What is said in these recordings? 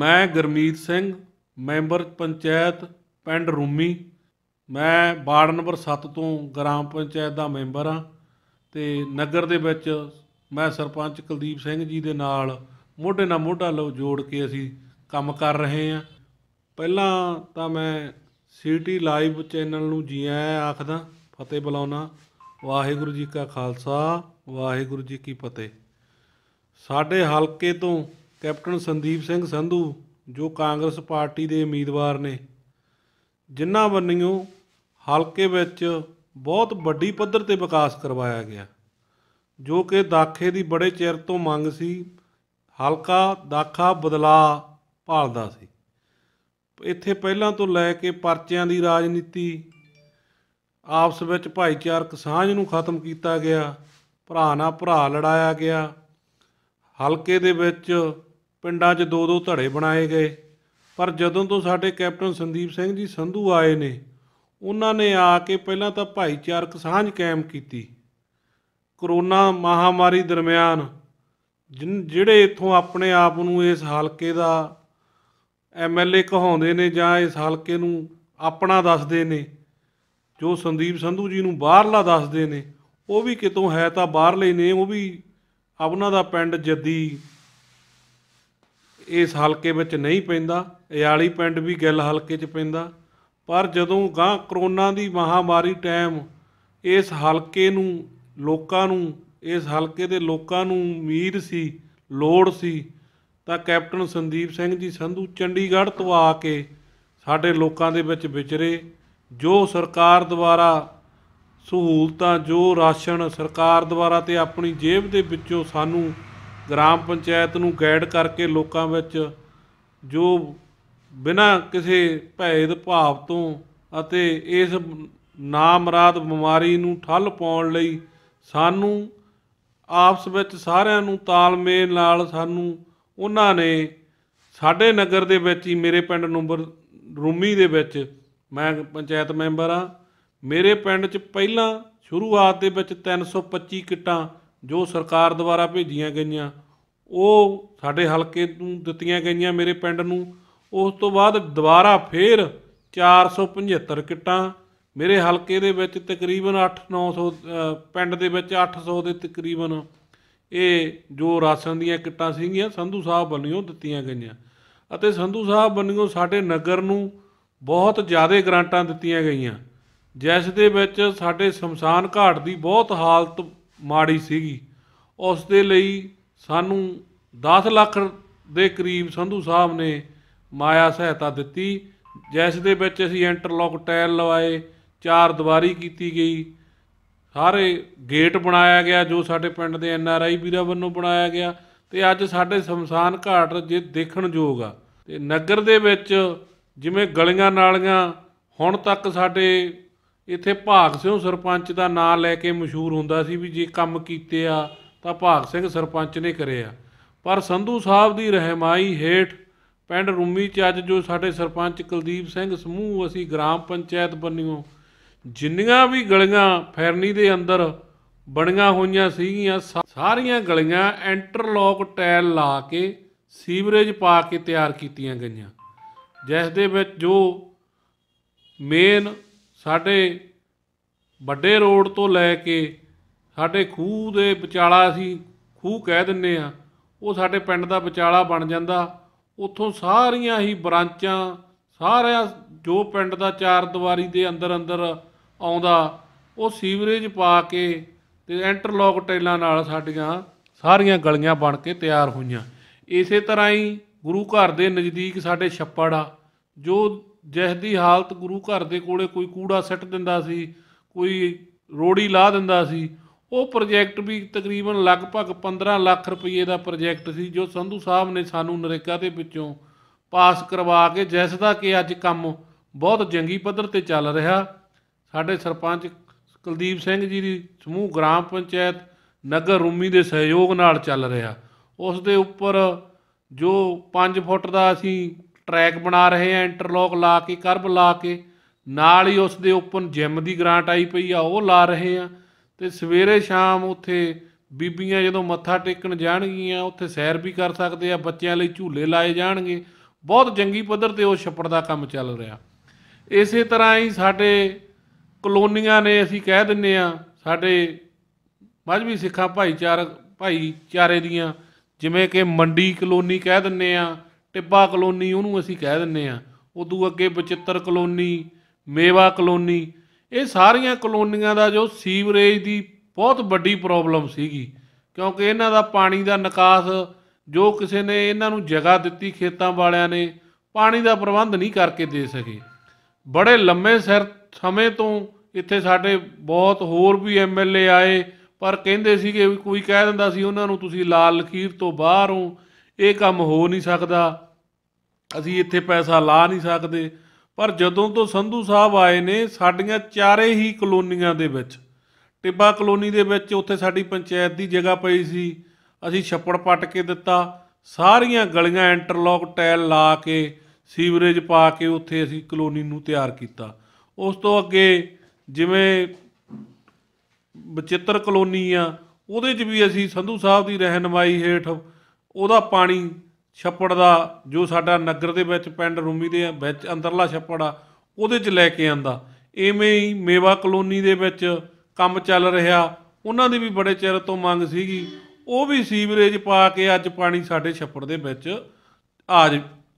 ਮੈਂ ਗਰਮੀਤ ਸਿੰਘ ਮੈਂਬਰ ਪੰਚਾਇਤ ਪਿੰਡ ਰੂਮੀ ਮੈਂ ਵਾਰਡ ਨੰਬਰ 7 ਤੋਂ ਗ੍ਰਾਮ ਪੰਚਾਇਤ ਦਾ ਮੈਂਬਰ ਹਾਂ ਤੇ ਨਗਰ ਦੇ ਵਿੱਚ ਮੈਂ ਸਰਪੰਚ ਕੁਲਦੀਪ ਸਿੰਘ ਜੀ ਦੇ ਨਾਲ ਮੋਢੇ ਨਾਲ ਮੋਢਾ ਲੋ ਜੋੜ ਕੇ ਅਸੀਂ ਕੰਮ ਕਰ ਰਹੇ ਹਾਂ ਪਹਿਲਾਂ ਤਾਂ ਮੈਂ ਸਿਟੀ ਲਾਈਵ ਚੈਨਲ ਨੂੰ ਜੀ ਆ ਆਖਦਾ ਫਤਿਹ ਬੁਲਾਉਣਾ ਵਾਹਿਗੁਰੂ ਜੀ ਕਾ ਖਾਲਸਾ ਵਾਹਿਗੁਰੂ ਜੀ ਕੀ ਫਤਿਹ ਸਾਡੇ ਹਲਕੇ ਤੋਂ ਕੈਪਟਨ ਸੰਦੀਪ ਸਿੰਘ ਸੰਧੂ ਜੋ ਕਾਂਗਰਸ ਪਾਰਟੀ ਦੇ ਉਮੀਦਵਾਰ ਨੇ ਜਿਨ੍ਹਾਂ ਵੱਲੋਂ ਹਲਕੇ ਵਿੱਚ ਬਹੁਤ ਵੱਡੀ ਪੱਧਰ ਤੇ ਵਿਕਾਸ ਕਰਵਾਇਆ ਗਿਆ ਜੋ ਕਿ ਦਾਖੇ ਦੀ ਬੜੇ ਚਿਰ ਤੋਂ ਮੰਗ ਸੀ ਹਲਕਾ ਦਾਖਾ ਬਦਲਾ ਭਾਲਦਾ ਸੀ ਇੱਥੇ ਪਹਿਲਾਂ ਤੋਂ ਲੈ ਕੇ ਪਰਚਿਆਂ ਦੀ ਰਾਜਨੀਤੀ ਆਪਸ ਵਿੱਚ ਭਾਈਚਾਰਕ ਸਾਂਝ ਨੂੰ ਖਤਮ ਕੀਤਾ ਗਿਆ ਭਰਾ ਨਾਲ ਭਰਾ ਲੜਾਇਆ ਗਿਆ ਹਲਕੇ ਦੇ ਵਿੱਚ ਪਿੰਡਾਂ 'ਚ ਦੋ ਦੋ ਧੜੇ ਬਣਾਏ ਗਏ ਪਰ ਜਦੋਂ ਤੋਂ ਸਾਡੇ ਕੈਪਟਨ ਸੰਦੀਪ ਸਿੰਘ ਜੀ ਸੰਧੂ ਆਏ ਨੇ ਉਹਨਾਂ ਨੇ ਆ ਕੇ ਪਹਿਲਾਂ ਤਾਂ ਭਾਈਚਾਰਕ ਸਾਂਝ ਕਾਇਮ ਕੀਤੀ ਕਰੋਨਾ ਮਹਾਮਾਰੀ ਦਰਮਿਆਨ ਜਿਹੜੇ ਇਥੋਂ ਆਪਣੇ ਆਪ ਨੂੰ ਇਸ ਹਲਕੇ ਦਾ ਐਮਐਲਏ ਕਹਾਉਂਦੇ ਨੇ ਜਾਂ ਇਸ ਹਲਕੇ ਨੂੰ ਆਪਣਾ ਦੱਸਦੇ ਨੇ ਜੋ ਸੰਦੀਪ ਸੰਧੂ ਜੀ ਨੂੰ ਬਾਹਰਲਾ ਦੱਸਦੇ ਨੇ ਉਹ ਵੀ ਕਿਤੋਂ ਹੈ ਤਾਂ ਬਾਹਰਲੇ ਨੇ ਉਹ ਵੀ ਆਪਣਾ ਦਾ ਪਿੰਡ ਜੱਦੀ ਇਸ ਹਲਕੇ ਵਿੱਚ ਨਹੀਂ ਪੈਂਦਾ ਇਆਲੀ ਪਿੰਡ ਵੀ ਗਿੱਲ ਹਲਕੇ 'ਚ ਪੈਂਦਾ ਪਰ ਜਦੋਂ ਗਾਂ ਕਰੋਨਾ ਦੀ ਮਹਾਮਾਰੀ ਟਾਈਮ ਇਸ ਹਲਕੇ ਨੂੰ ਲੋਕਾਂ ਨੂੰ ਇਸ ਹਲਕੇ ਦੇ ਲੋਕਾਂ ਨੂੰ ਉਮੀਦ ਸੀ ਲੋੜ ਸੀ ਤਾਂ ਕੈਪਟਨ ਸੰਦੀਪ ਸਿੰਘ ਜੀ ਸੰਧੂ ਚੰਡੀਗੜ੍ਹ ਤੋਂ ਆ ਕੇ ਸਾਡੇ ਲੋਕਾਂ ਦੇ ਵਿੱਚ ਵਿਚਰੇ ਜੋ ਸਰਕਾਰ ਦੁਆਰਾ ਸਹੂਲਤਾਂ ਜੋ ਰਾਸ਼ਨ ਸਰਕਾਰ ਦੁਆਰਾ ਤੇ ਆਪਣੀ ਜੇਬ ਦੇ ਵਿੱਚੋਂ ਸਾਨੂੰ ਗ੍ਰਾਮ ਪੰਚਾਇਤ ਨੂੰ ਗਾਈਡ ਕਰਕੇ ਲੋਕਾਂ ਵਿੱਚ ਜੋ ਬਿਨਾਂ ਕਿਸੇ ਭੈਦ ਭਾਵ ਤੋਂ ਅਤੇ ਇਸ ਨਾਮਰਾਦ ਬਿਮਾਰੀ ਨੂੰ ਠੱਲ ਪਾਉਣ ਲਈ ਸਾਨੂੰ ਆਪਸ ਵਿੱਚ ਸਾਰਿਆਂ ਨੂੰ ਤਾਲਮੇਲ ਨਾਲ ਸਾਨੂੰ ਉਹਨਾਂ ਨੇ ਸਾਡੇ ਨਗਰ ਦੇ ਵਿੱਚ ਹੀ ਮੇਰੇ ਪਿੰਡ ਨੰਬਰ ਰੂਮੀ ਦੇ ਵਿੱਚ ਮੈਂ ਪੰਚਾਇਤ ਮੈਂਬਰ ਆ ਮੇਰੇ ਪਿੰਡ 'ਚ ਪਹਿਲਾਂ ਸ਼ੁਰੂਆਤ ਦੇ ਵਿੱਚ 325 ਕਿੱਟਾਂ ਜੋ ਸਰਕਾਰ ਦੁਆਰਾ ਭੇਜੀਆਂ ਗਈਆਂ ਉਹ ਸਾਡੇ ਹਲਕੇ ਨੂੰ ਦਿੱਤੀਆਂ ਗਈਆਂ ਮੇਰੇ ਪਿੰਡ ਨੂੰ ਉਸ ਤੋਂ ਬਾਅਦ ਦੁਬਾਰਾ ਫੇਰ 475 ਕਿੱਟਾਂ ਮੇਰੇ ਹਲਕੇ ਦੇ ਵਿੱਚ ਤਕਰੀਬਨ 8-900 ਪਿੰਡ ਦੇ ਵਿੱਚ 800 ਦੇ ਤਕਰੀਬਨ ਇਹ ਜੋ ਰਾਸ਼ਨ ਦੀਆਂ ਕਿੱਟਾਂ ਸੀਗੀਆਂ ਸੰਧੂ ਸਾਹਿਬ ਵੱਲੋਂ ਦਿੱਤੀਆਂ ਗਈਆਂ ਅਤੇ ਸੰਧੂ ਸਾਹਿਬ ਵੱਲੋਂ ਸਾਡੇ ਨਗਰ ਨੂੰ ਬਹੁਤ ਜ਼ਿਆਦਾ ਗ੍ਰਾਂਟਾਂ ਦਿੱਤੀਆਂ ਗਈਆਂ ਜਿਸ ਦੇ ਵਿੱਚ ਸਾਡੇ ਸ਼ਮਸ਼ਾਨ ਘਾਟ ਦੀ ਬਹੁਤ ਹਾਲਤ ਮਾੜੀ ਸੀਗੀ ਉਸ ਦੇ ਲਈ ਸਾਨੂੰ 10 ਲੱਖ ਦੇ ਕਰੀਬ ਸੰਧੂ ਸਾਹਿਬ ਨੇ ਮਾਇਆ ਸਹਾਇਤਾ ਦਿੱਤੀ ਜਿਸ ਦੇ ਵਿੱਚ ਅਸੀਂ ਇੰਟਰਲੌਕ ਟਾਇਲ ਲਵਾਏ ਚਾਰ ਦੀਵਾਰੀ ਕੀਤੀ ਗਈ ਸਾਰੇ ਗੇਟ ਬਣਾਇਆ ਗਿਆ ਜੋ ਸਾਡੇ ਪਿੰਡ ਦੇ ਐਨ ਆਰ ਆਈ ਵੀਰਾਂ ਵੱਲੋਂ ਬਣਾਇਆ ਗਿਆ ਤੇ ਅੱਜ ਸਾਡੇ ਸ਼ਮਸ਼ਾਨ ਘਾਟ ਜੇ ਦੇਖਣ ਯੋਗ ਆ ਤੇ ਨਗਰ ਦੇ ਵਿੱਚ ਜਿਵੇਂ ਗਲੀਆਂ ਨਾਲੀਆਂ ਹੁਣ ਤੱਕ ਸਾਡੇ ਇੱਥੇ ਭਾਗ ਸਿੰਘ ਸਰਪੰਚ ਦਾ ਨਾਂ ਲੈ ਕੇ ਮਸ਼ਹੂਰ ਹੁੰਦਾ ਸੀ ਵੀ ਜੇ ਕੰਮ ਕੀਤੇ ਆ ਤਾਂ ਭਾਗ ਸਿੰਘ ਸਰਪੰਚ ਨੇ ਕਰਿਆ ਪਰ ਸੰਧੂ ਸਾਹਿਬ ਦੀ ਰਹਿਮਾਈ ਹੇਠ ਪਿੰਡ ਰੂਮੀ ਚ ਅੱਜ ਜੋ ਸਾਡੇ ਸਰਪੰਚ ਕੁਲਦੀਪ ਸਿੰਘ ਸਮੂਹ ਅਸੀਂ ਗ੍ਰਾਮ ਪੰਚਾਇਤ ਬੰਨਿਓ ਜਿੰਨੀਆਂ ਵੀ ਗਲੀਆਂ ਫੈਰਨੀ ਦੇ ਅੰਦਰ ਬਣੀਆਂ ਹੋਈਆਂ ਸੀਗੀਆਂ ਸਾਰੀਆਂ ਗਲੀਆਂ ਇੰਟਰਲੌਕ ਟਾਇਲ ਲਾ ਕੇ ਸੀਵਰੇਜ ਪਾ ਕੇ ਤਿਆਰ ਕੀਤੀਆਂ ਗਈਆਂ ਜਿਸ ਦੇ ਵਿੱਚ ਜੋ ਮੇਨ ਸਾਡੇ ਵੱਡੇ ਰੋਡ ਤੋਂ ਲੈ ਕੇ ਸਾਡੇ ਖੂਹ ਦੇ ਵਿਚਾਲਾ ਅਸੀਂ ਖੂਹ ਕਹਿ ਦਿੰਨੇ ਆ ਉਹ ਸਾਡੇ ਪਿੰਡ ਦਾ ਵਿਚਾਲਾ ਬਣ ਜਾਂਦਾ ਉੱਥੋਂ ਸਾਰੀਆਂ ਹੀ ਬ੍ਰਾਂਚਾਂ ਸਾਰਿਆਂ ਜੋ ਪਿੰਡ ਦਾ ਚਾਰ ਦੀਵਾਰੀ ਦੇ ਅੰਦਰ ਅੰਦਰ ਆਉਂਦਾ ਉਹ ਸੀਵਰੇਜ ਪਾ ਕੇ ਤੇ ਇੰਟਰਲੌਕ ਟੈਲਾਂ ਨਾਲ ਸਾਡੀਆਂ ਸਾਰੀਆਂ ਗਲੀਆਂ ਬਣ ਕੇ ਤਿਆਰ ਹੋਈਆਂ ਇਸੇ ਤਰ੍ਹਾਂ ਹੀ ਗੁਰੂ ਘਰ ਦੇ ਨਜ਼ਦੀਕ ਸਾਡੇ ਛੱਪੜ ਆ ਜੋ ਜਿਸ ਦੀ ਹਾਲਤ ਗੁਰੂ ਘਰ ਦੇ ਕੋਲੇ ਕੋਈ ਕੂੜਾ ਸੱਟ ਦਿੰਦਾ ਸੀ ਕੋਈ ਰੋੜੀ ਲਾ ਦਿੰਦਾ ਸੀ ਉਹ ਪ੍ਰੋਜੈਕਟ ਵੀ ਤਕਰੀਬਨ ਲਗਭਗ 15 ਲੱਖ ਰੁਪਏ ਦਾ ਪ੍ਰੋਜੈਕਟ ਸੀ ਜੋ ਸੰਧੂ ਸਾਹਿਬ ਨੇ ਸਾਨੂੰ ਨਰੇਕਾ ਦੇ ਵਿੱਚੋਂ ਪਾਸ ਕਰਵਾ ਕੇ ਜਿਸ ਦਾ ਕਿ ਅੱਜ ਕੰਮ ਬਹੁਤ ਜੰਗੀ ਪੱਧਰ ਤੇ ਚੱਲ ਰਿਹਾ ਸਾਡੇ ਸਰਪੰਚ ਕੁਲਦੀਪ ਸਿੰਘ ਜੀ ਦੀ ਸਮੂਹ ਗ੍ਰਾਮ ਪੰਚਾਇਤ ਨਗਰ ਰੂਮੀ ਦੇ ਸਹਿਯੋਗ ਨਾਲ ਚੱਲ ਰਿਹਾ ਉਸ ਦੇ ਉੱਪਰ ਜੋ 5 ਫੁੱਟ ਦਾ ਅਸੀਂ ਟਰੈਕ ਬਣਾ ਰਹੇ ਆ ਇੰਟਰਲੌਕ ਲਾ ਕੇ ਕਰਬ ਲਾ ਕੇ ਨਾਲ ਹੀ ਉਸ ਦੇ ਉੱਪਰ ਜਿਮ ਦੀ ਗ੍ਰਾਂਟ ਆਈ ਪਈ ਆ ਉਹ ਲਾ ਰਹੇ ਆ ਤੇ ਸਵੇਰੇ ਸ਼ਾਮ ਉੱਥੇ ਬੀਬੀਆਂ ਜਦੋਂ ਮੱਥਾ ਟੇਕਣ ਜਾਣਗੀਆਂ ਉੱਥੇ ਸੈਰ ਵੀ ਕਰ ਸਕਦੇ ਆ ਬੱਚਿਆਂ ਲਈ ਝੂਲੇ ਲਾਏ ਜਾਣਗੇ ਬਹੁਤ ਜੰਗੀ ਪੱਧਰ ਤੇ ਉਹ ਛੱਪੜ ਦਾ ਕੰਮ ਚੱਲ ਰਿਹਾ ਇਸੇ ਤਰ੍ਹਾਂ ਹੀ ਸਾਡੇ ਕਲੋਨੀਆਂ ਨੇ ਅਸੀਂ ਕਹਿ ਦਿੰਨੇ ਆ ਸਾਡੇ ਮਜਬੀ ਸਿੱਖਾਂ ਭਾਈਚਾਰਕ ਭਾਈਚਾਰੇ ਦੀਆਂ ਜਿਵੇਂ ਕਿ ਮੰਡੀ ਕਲੋਨੀ ਕਹਿ ਦਿੰਨੇ ਆ ਟਿੱਬਾ ਕਲੋਨੀ ਉਹਨੂੰ ਅਸੀਂ ਕਹਿ ਦਿੰਨੇ ਆ ਉਦੋਂ ਅੱਗੇ ਬਚਿੱਤਰ ਕਲੋਨੀ ਮੇਵਾ ਕਲੋਨੀ ਇਹ ਸਾਰੀਆਂ ਕਲੋਨੀਆਂ ਦਾ ਜੋ ਸੀਵਰੇਜ ਦੀ ਬਹੁਤ ਵੱਡੀ ਪ੍ਰੋਬਲਮ ਸੀਗੀ ਕਿਉਂਕਿ ਇਹਨਾਂ ਦਾ ਪਾਣੀ ਦਾ ਨਿਕਾਸ ਜੋ ਕਿਸੇ ਨੇ ਇਹਨਾਂ ਨੂੰ ਜਗ੍ਹਾ ਦਿੱਤੀ ਖੇਤਾਂ ਵਾਲਿਆਂ ਨੇ ਪਾਣੀ ਦਾ ਪ੍ਰਬੰਧ ਨਹੀਂ ਕਰਕੇ ਦੇ ਸਕੇ ਬੜੇ ਲੰਮੇ ਸਿਰ ਸਮੇਂ ਤੋਂ ਇੱਥੇ ਸਾਡੇ ਬਹੁਤ ਹੋਰ ਵੀ ਐਮਐਲਏ ਆਏ ਪਰ ਕਹਿੰਦੇ ਸੀਗੇ ਕੋਈ ਕਹਿ ਦਿੰਦਾ ਸੀ ਉਹਨਾਂ ਨੂੰ ਤੁਸੀਂ ਲਾਲ ਲਕੀਰ ਤੋਂ ਬਾਹਰ ਹੋ ਇਹ ਕੰਮ ਹੋ ਨਹੀਂ ਸਕਦਾ ਅਸੀਂ ਇੱਥੇ ਪੈਸਾ ਲਾ ਨਹੀਂ ਸਕਦੇ ਪਰ ਜਦੋਂ ਤੋਂ ਸੰਧੂ ਸਾਹਿਬ ਆਏ ਨੇ ਸਾਡੀਆਂ ਚਾਰੇ ਹੀ ਕਲੋਨੀਆਂ ਦੇ ਵਿੱਚ ਟਿੱਬਾ ਕਲੋਨੀ ਦੇ ਵਿੱਚ ਉੱਥੇ ਸਾਡੀ ਪੰਚਾਇਤ ਦੀ ਜਗ੍ਹਾ ਪਈ ਸੀ ਅਸੀਂ ਛੱਪੜ ਪੱਟ ਕੇ ਦਿੱਤਾ ਸਾਰੀਆਂ ਗਲੀਆਂ ਇੰਟਰਲੌਕ ਟਾਇਲ ਲਾ ਕੇ ਸੀਵਰੇਜ ਪਾ ਕੇ ਉੱਥੇ ਅਸੀਂ ਕਲੋਨੀ ਨੂੰ ਤਿਆਰ ਕੀਤਾ ਉਸ ਤੋਂ ਅੱਗੇ ਜਿਵੇਂ ਬਚਿੱਤਰ ਕਲੋਨੀ ਆ ਉਹਦੇ 'ਚ ਵੀ ਅਸੀਂ ਸੰਧੂ ਸਾਹਿਬ ਦੀ ਰਹਿਨਮਾਈ ਹੇਠ ਉਹਦਾ ਪਾਣੀ ਛੱਪੜ ਦਾ ਜੋ ਸਾਡਾ ਨਗਰ ਦੇ ਵਿੱਚ ਪਿੰਡ ਰੂਮੀ ਦੇ ਵਿੱਚ ਅੰਦਰਲਾ ਛੱਪੜ ਆ ਉਹਦੇ 'ਚ ਲੈ ਕੇ ਆਂਦਾ ਐਵੇਂ ਹੀ ਮੇਵਾ ਕਲੋਨੀ ਦੇ ਵਿੱਚ ਕੰਮ ਚੱਲ ਰਿਹਾ ਉਹਨਾਂ ਦੀ ਵੀ ਬੜੇ ਚਿਰ ਤੋਂ ਮੰਗ ਸੀਗੀ ਉਹ ਵੀ ਸੀਵਰੇਜ ਪਾ ਕੇ ਅੱਜ ਪਾਣੀ ਸਾਡੇ ਛੱਪੜ ਦੇ ਵਿੱਚ ਆ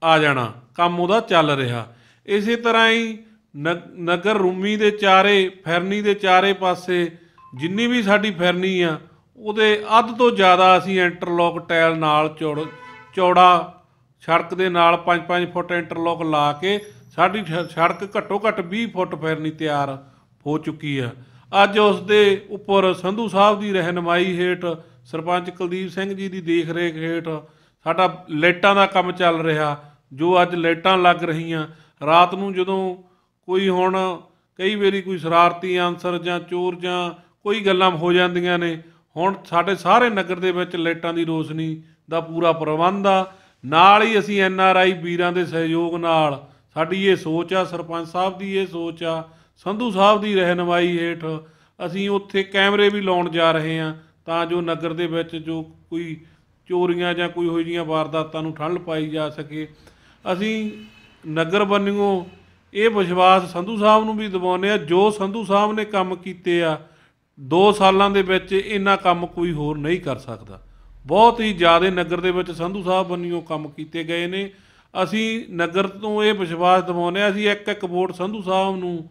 ਆ ਜਾਣਾ ਕੰਮ ਉਹਦਾ ਚੱਲ ਰਿਹਾ ਇਸੇ ਤਰ੍ਹਾਂ ਹੀ ਨਗਰ ਰੂਮੀ ਦੇ ਚਾਰੇ ਫੈਰਨੀ ਦੇ ਚਾਰੇ ਪਾਸੇ ਜਿੰਨੀ ਵੀ ਸਾਡੀ ਫੈਰਨੀ ਆ ਉਹਦੇ ਅੱਧ ਤੋਂ ਜ਼ਿਆਦਾ ਅਸੀਂ ਇੰਟਰਲੌਕ ਟਾਇਲ ਨਾਲ ਚੌੜ ਚੌੜਾ ਸੜਕ ਦੇ ਨਾਲ 5-5 ਫੁੱਟ ਇੰਟਰਲੌਕ ਲਾ ਕੇ ਸਾਡੀ ਸੜਕ ਘੱਟੋ ਘੱਟ 20 ਫੁੱਟ ਫੇਰਨੀ ਤਿਆਰ ਹੋ ਚੁੱਕੀ ਆ ਅੱਜ ਉਸ ਦੇ ਉੱਪਰ ਸੰਧੂ ਸਾਹਿਬ ਦੀ ਰਹਿਨਮਾਈ ਹੇਠ ਸਰਪੰਚ ਕੁਲਦੀਪ ਸਿੰਘ ਜੀ ਦੀ ਦੇਖ-ਰੇਖ ਹੇਠ ਸਾਡਾ ਲੇਟਾਂ ਦਾ ਕੰਮ ਚੱਲ ਰਿਹਾ ਜੋ ਅੱਜ ਲੇਟਾਂ ਲੱਗ ਰਹੀਆਂ ਰਾਤ ਨੂੰ ਜਦੋਂ ਕੋਈ ਹੁਣ ਕਈ ਵਾਰੀ ਕੋਈ ਸ਼ਰਾਰਤੀ ਆਨਸਰ ਜਾਂ ਚੋਰ ਜਾਂ ਕੋਈ ਗੱਲਾਂ ਹੋ ਜਾਂਦੀਆਂ ਨੇ ਹੁਣ ਸਾਡੇ ਸਾਰੇ ਨਗਰ ਦੇ ਵਿੱਚ ਲਾਈਟਾਂ ਦੀ ਰੋਸ਼ਨੀ ਦਾ ਪੂਰਾ ਪ੍ਰਬੰਧ ਆ ਨਾਲ ਹੀ ਅਸੀਂ ਐਨ ਆਰ ਆਈ ਵੀਰਾਂ ਦੇ ਸਹਿਯੋਗ ਨਾਲ ਸਾਡੀ ਇਹ ਸੋਚ ਆ ਸਰਪੰਚ ਸਾਹਿਬ ਦੀ ਇਹ ਸੋਚ ਆ ਸੰਧੂ ਸਾਹਿਬ ਦੀ ਰਹਿਨਮਾਈ ਹੇਠ ਅਸੀਂ ਉੱਥੇ ਕੈਮਰੇ ਵੀ ਲਾਉਣ ਜਾ ਰਹੇ ਆ ਤਾਂ ਜੋ ਨਗਰ ਦੇ ਵਿੱਚ ਜੋ ਕੋਈ ਚੋਰੀਆਂ ਜਾਂ ਕੋਈ ਹੋਈ ਜੀਆਂ ਵਾਰਦਾਤਾਂ ਨੂੰ ਠੱਲ ਪਾਈ ਜਾ ਸਕੇ ਅਸੀਂ ਨਗਰ ਬੰਨਿਓ ਇਹ ਵਿਸ਼ਵਾਸ ਸੰਧੂ ਸਾਹਿਬ ਨੂੰ ਵੀ ਦਿਵਾਉਨੇ ਆ ਜੋ ਸੰਧੂ ਸਾਹਿਬ ਨੇ ਕੰਮ ਕੀਤੇ ਆ 2 ਸਾਲਾਂ ਦੇ ਵਿੱਚ ਇੰਨਾ ਕੰਮ ਕੋਈ ਹੋਰ ਨਹੀਂ ਕਰ ਸਕਦਾ ਬਹੁਤ ਹੀ ਜ਼ਿਆਦਾ ਨਗਰ ਦੇ ਵਿੱਚ ਸੰਧੂ ਸਾਹਿਬ ਬੰਨੀਓ ਕੰਮ ਕੀਤੇ ਗਏ ਨੇ ਅਸੀਂ ਨਗਰ ਤੋਂ ਇਹ ਵਿਸ਼ਵਾਸ ਦਿਵਾਉਂਦੇ ਅਸੀਂ ਇੱਕ ਇੱਕ ਵੋਟ ਸੰਧੂ ਸਾਹਿਬ ਨੂੰ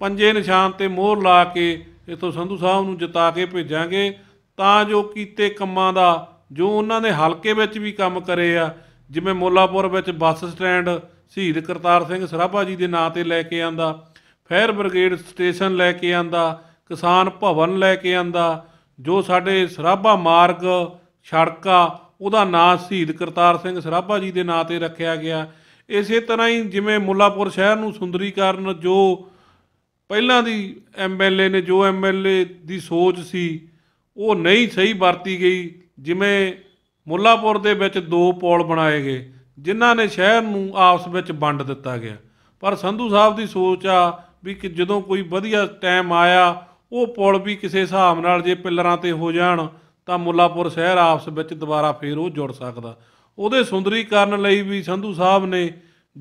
ਪੰਜੇ ਨਿਸ਼ਾਨ ਤੇ ਮੋਹਰ ਲਾ ਕੇ ਇਥੋਂ ਸੰਧੂ ਸਾਹਿਬ ਨੂੰ ਜਿਤਾ ਕੇ ਭੇਜਾਂਗੇ ਤਾਂ ਜੋ ਕੀਤੇ ਕੰਮਾਂ ਦਾ ਜੋ ਉਹਨਾਂ ਨੇ ਹਲਕੇ ਵਿੱਚ ਵੀ ਕੰਮ ਕਰੇ ਆ ਜਿਵੇਂ ਮੋਲਾਪੁਰ ਵਿੱਚ ਬੱਸ ਸਟੈਂਡ ਸ਼ਹੀਦ ਕਰਤਾਰ ਸਿੰਘ ਸਰਾਭਾ ਜੀ ਦੇ ਨਾਂ ਤੇ ਲੈ ਕੇ ਆਂਦਾ ਫਾਇਰ ਬ੍ਰਿਗੇਡ ਸਟੇਸ਼ਨ ਲੈ ਕੇ ਆਂਦਾ ਕਿਸਾਨ ਭਵਨ ਲੈ ਕੇ ਆਂਦਾ ਜੋ ਸਾਡੇ ਸਰਾਭਾ ਮਾਰਗ ਸੜਕਾ ਉਹਦਾ ਨਾਮ ਸ਼ਹੀਦ ਕਰਤਾਰ ਸਿੰਘ ਸਰਾਭਾ ਜੀ ਦੇ ਨਾਂ ਤੇ ਰੱਖਿਆ ਗਿਆ ਇਸੇ ਤਰ੍ਹਾਂ ਹੀ ਜਿਵੇਂ ਮੁੱਲਾਪੁਰ ਸ਼ਹਿਰ ਨੂੰ ਸੁੰਦਰੀਕਰਨ ਜੋ ਪਹਿਲਾਂ ਦੀ ਐਮਐਲਏ ਨੇ ਜੋ ਐਮਐਲਏ ਦੀ ਸੋਚ ਸੀ ਉਹ ਨਹੀਂ ਸਹੀ ਵਰਤੀ ਗਈ ਜਿਵੇਂ ਮੁੱਲਾਪੁਰ ਦੇ ਵਿੱਚ ਦੋ ਪੌਲ ਬਣਾਏ ਗਏ ਜਿਨ੍ਹਾਂ ਨੇ ਸ਼ਹਿਰ ਨੂੰ ਆਪਸ ਵਿੱਚ ਵੰਡ ਦਿੱਤਾ ਗਿਆ ਪਰ ਸੰਧੂ ਸਾਹਿਬ ਦੀ ਸੋਚ ਆ ਵੀ ਕਿ ਜਦੋਂ ਕੋਈ ਵਧੀਆ ਟਾਈਮ ਆਇਆ ਉਹ ਪੁਲ ਵੀ ਕਿਸੇ ਹਿਸਾਬ ਨਾਲ ਜੇ ਪਿੱਲਰਾਂ ਤੇ ਹੋ ਜਾਣ ਤਾਂ ਮੁੱਲਾਪੁਰ ਸ਼ਹਿਰ ਆਪਸ ਵਿੱਚ ਦੁਬਾਰਾ ਫੇਰ ਉਹ ਜੁੜ ਸਕਦਾ ਉਹਦੇ ਸੁੰਦਰੀਕਰਨ ਲਈ ਵੀ ਸੰਧੂ ਸਾਹਿਬ ਨੇ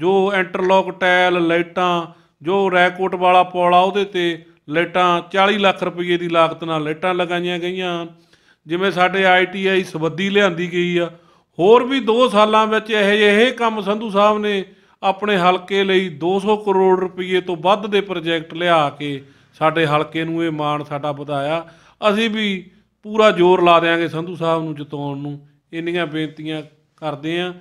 ਜੋ ਇੰਟਰਲੌਕ ਟਾਇਲ ਲਾਈਟਾਂ ਜੋ ਰੈਕੋਟ ਵਾਲਾ ਆ ਉਹਦੇ ਤੇ ਲਾਈਟਾਂ 40 ਲੱਖ ਰੁਪਏ ਦੀ ਲਾਗਤ ਨਾਲ ਲਾਈਟਾਂ ਲਗਾਈਆਂ ਗਈਆਂ ਜਿਵੇਂ ਸਾਡੇ ਆਈਟੀਆਈ ਸਬੱਦੀ ਲਿਆਂਦੀ ਗਈ ਆ ਹੋਰ ਵੀ 2 ਸਾਲਾਂ ਵਿੱਚ ਇਹ ਜਿਹੇ ਕੰਮ ਸੰਧੂ ਸਾਹਿਬ ਨੇ ਆਪਣੇ ਹਲਕੇ ਲਈ 200 ਕਰੋੜ ਰੁਪਏ ਤੋਂ ਵੱਧ ਦੇ ਪ੍ਰੋਜੈਕਟ ਲਿਆ ਕੇ ਸਾਡੇ ਹਲਕੇ ਨੂੰ ਇਹ ਮਾਣ ਸਾਡਾ ਵਧਾਇਆ ਅਸੀਂ ਵੀ ਪੂਰਾ ਜ਼ੋਰ ਲਾ ਦੇਾਂਗੇ ਸੰਧੂ ਸਾਹਿਬ ਨੂੰ ਜਿਤਾਉਣ ਨੂੰ ਇੰਨੀਆਂ ਬੇਨਤੀਆਂ ਕਰਦੇ ਆਂ